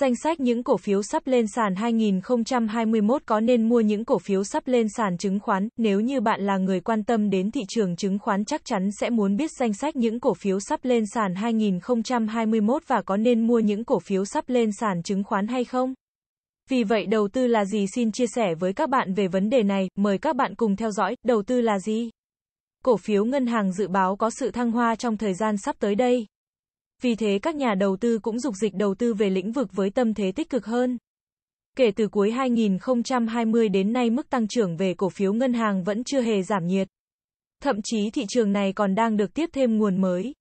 Danh sách những cổ phiếu sắp lên sàn 2021 có nên mua những cổ phiếu sắp lên sàn chứng khoán, nếu như bạn là người quan tâm đến thị trường chứng khoán chắc chắn sẽ muốn biết danh sách những cổ phiếu sắp lên sàn 2021 và có nên mua những cổ phiếu sắp lên sàn chứng khoán hay không. Vì vậy đầu tư là gì xin chia sẻ với các bạn về vấn đề này, mời các bạn cùng theo dõi, đầu tư là gì? Cổ phiếu ngân hàng dự báo có sự thăng hoa trong thời gian sắp tới đây. Vì thế các nhà đầu tư cũng dục dịch đầu tư về lĩnh vực với tâm thế tích cực hơn. Kể từ cuối 2020 đến nay mức tăng trưởng về cổ phiếu ngân hàng vẫn chưa hề giảm nhiệt. Thậm chí thị trường này còn đang được tiếp thêm nguồn mới.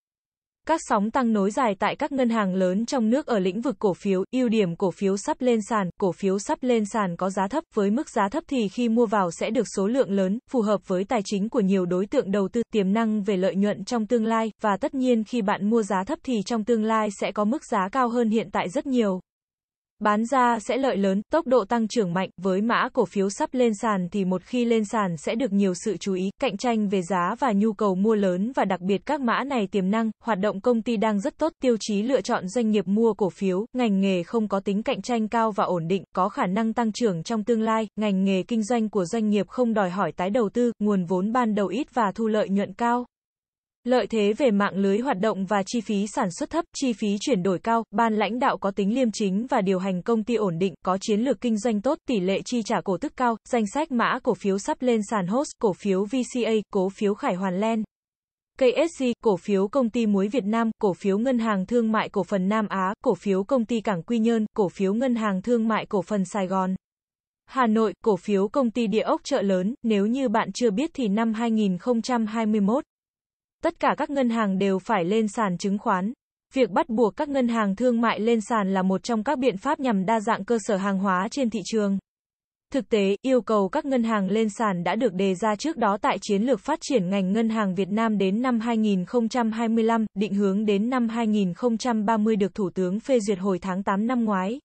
Các sóng tăng nối dài tại các ngân hàng lớn trong nước ở lĩnh vực cổ phiếu, ưu điểm cổ phiếu sắp lên sàn, cổ phiếu sắp lên sàn có giá thấp, với mức giá thấp thì khi mua vào sẽ được số lượng lớn, phù hợp với tài chính của nhiều đối tượng đầu tư, tiềm năng về lợi nhuận trong tương lai, và tất nhiên khi bạn mua giá thấp thì trong tương lai sẽ có mức giá cao hơn hiện tại rất nhiều. Bán ra sẽ lợi lớn, tốc độ tăng trưởng mạnh, với mã cổ phiếu sắp lên sàn thì một khi lên sàn sẽ được nhiều sự chú ý, cạnh tranh về giá và nhu cầu mua lớn và đặc biệt các mã này tiềm năng, hoạt động công ty đang rất tốt, tiêu chí lựa chọn doanh nghiệp mua cổ phiếu, ngành nghề không có tính cạnh tranh cao và ổn định, có khả năng tăng trưởng trong tương lai, ngành nghề kinh doanh của doanh nghiệp không đòi hỏi tái đầu tư, nguồn vốn ban đầu ít và thu lợi nhuận cao. Lợi thế về mạng lưới hoạt động và chi phí sản xuất thấp, chi phí chuyển đổi cao, ban lãnh đạo có tính liêm chính và điều hành công ty ổn định, có chiến lược kinh doanh tốt, tỷ lệ chi trả cổ tức cao, danh sách mã cổ phiếu sắp lên sàn host, cổ phiếu VCA, cổ phiếu Khải Hoàn Len. KSG, cổ phiếu công ty muối Việt Nam, cổ phiếu ngân hàng thương mại cổ phần Nam Á, cổ phiếu công ty cảng Quy Nhơn, cổ phiếu ngân hàng thương mại cổ phần Sài Gòn. Hà Nội, cổ phiếu công ty địa ốc chợ lớn, nếu như bạn chưa biết thì năm 2021, tất cả các ngân hàng đều phải lên sàn chứng khoán. Việc bắt buộc các ngân hàng thương mại lên sàn là một trong các biện pháp nhằm đa dạng cơ sở hàng hóa trên thị trường. Thực tế, yêu cầu các ngân hàng lên sàn đã được đề ra trước đó tại chiến lược phát triển ngành ngân hàng Việt Nam đến năm 2025, định hướng đến năm 2030 được Thủ tướng phê duyệt hồi tháng 8 năm ngoái.